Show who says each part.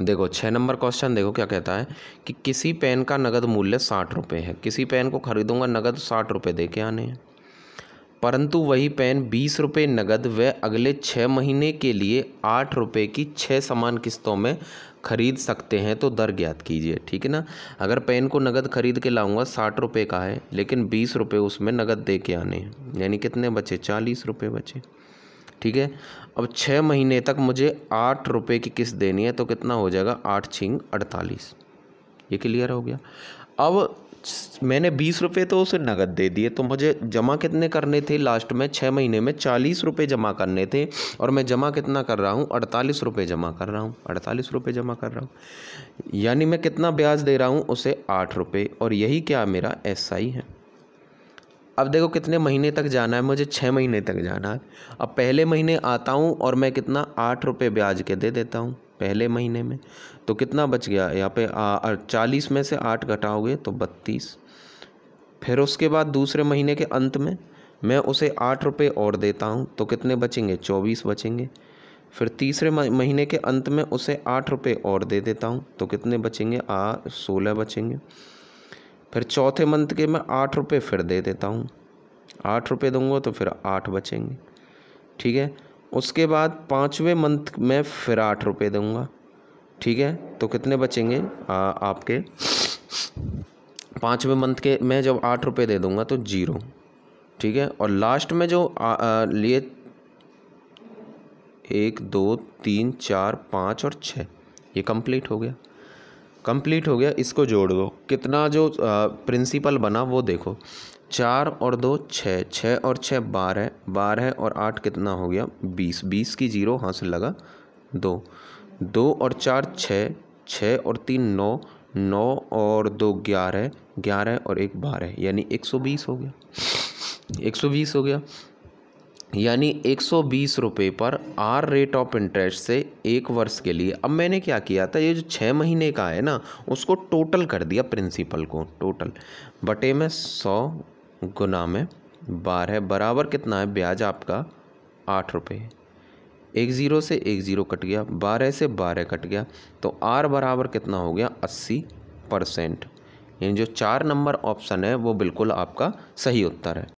Speaker 1: देखो छः number question देखो क्या कहता है कि किसी पेन का नगद मूल्य साठ रुपये है किसी पेन को खरीदूंगा नगद साठ रुपये दे के आने हैं परंतु वही पेन बीस रुपये नगद व अगले छः महीने के लिए आठ रुपये की छः समान किस्तों में खरीद सकते हैं तो दर ज्ञात कीजिए ठीक है ना अगर पेन को नगद खरीद के लाऊंगा साठ रुपये का है लेकिन बीस रुपये उसमें नगद दे के आने हैं यानी कितने बचे चालीस रुपये बचे ठीक है अब छः महीने तक मुझे आठ रुपये की किस्त देनी है तो कितना हो जाएगा आठ छिंग अड़तालीस ये क्लियर हो गया अब मैंने बीस रुपये तो उसे नकद दे दिए तो मुझे जमा कितने करने थे लास्ट में छः महीने में चालीस रुपये जमा करने थे और मैं जमा कितना कर रहा हूँ अड़तालीस रुपये जमा कर रहा हूँ अड़तालीस रुपये जमा कर रहा हूँ यानी मैं कितना ब्याज दे रहा हूँ उसे आठ रुपये और यही क्या मेरा एस आई है अब देखो कितने महीने तक जाना है मुझे छः महीने तक जाना है अब पहले महीने आता हूँ और मैं कितना आठ रुपये ब्याज के दे देता हूँ पहले महीने में तो कितना बच गया यहाँ पे चालीस में से आठ घटाओगे तो बत्तीस फिर उसके बाद दूसरे महीने के अंत में मैं उसे आठ रुपये और देता हूँ तो कितने बचेंगे चौबीस बचेंगे फिर तीसरे महीने के अंत में उसे आठ रुपये और दे देता हूँ तो कितने बचेंगे आ सोलह बचेंगे फिर चौथे मंथ के मैं आठ रुपये फिर दे देता हूँ आठ रुपये दूँगा तो फिर आठ बचेंगे ठीक है उसके बाद पाँचवें मंथ में फिर आठ रुपये दूँगा ठीक है तो कितने बचेंगे आ, आपके पाँचवें मंथ के मैं जब आठ रुपये दे दूँगा तो जीरो ठीक है और लास्ट में जो आ, आ, लिए एक दो तीन चार पाँच और छः ये कंप्लीट हो गया कंप्लीट हो गया इसको जोड़ दो कितना जो प्रिंसिपल बना वो देखो चार और दो छः छः और छः बारह बारह और आठ कितना हो गया बीस बीस की जीरो हाथ से लगा दो दो और चार छः छः और तीन नौ नौ और दो ग्यारह ग्यारह और एक बारह यानी एक सौ बीस हो गया एक सौ बीस हो गया यानी एक सौ बीस रुपये पर आर रेट ऑफ इंटरेस्ट से एक वर्ष के लिए अब मैंने क्या किया था ये जो छः महीने का है ना उसको टोटल कर दिया प्रिंसिपल को टोटल बटे में सौ गुना में बारह बराबर कितना है ब्याज आपका आठ रुपये एक ज़ीरो से एक ज़ीरो कट गया बारह से बारह कट गया तो आर बराबर कितना हो गया अस्सी परसेंट यानी जो चार नंबर ऑप्शन है वो बिल्कुल आपका सही उत्तर है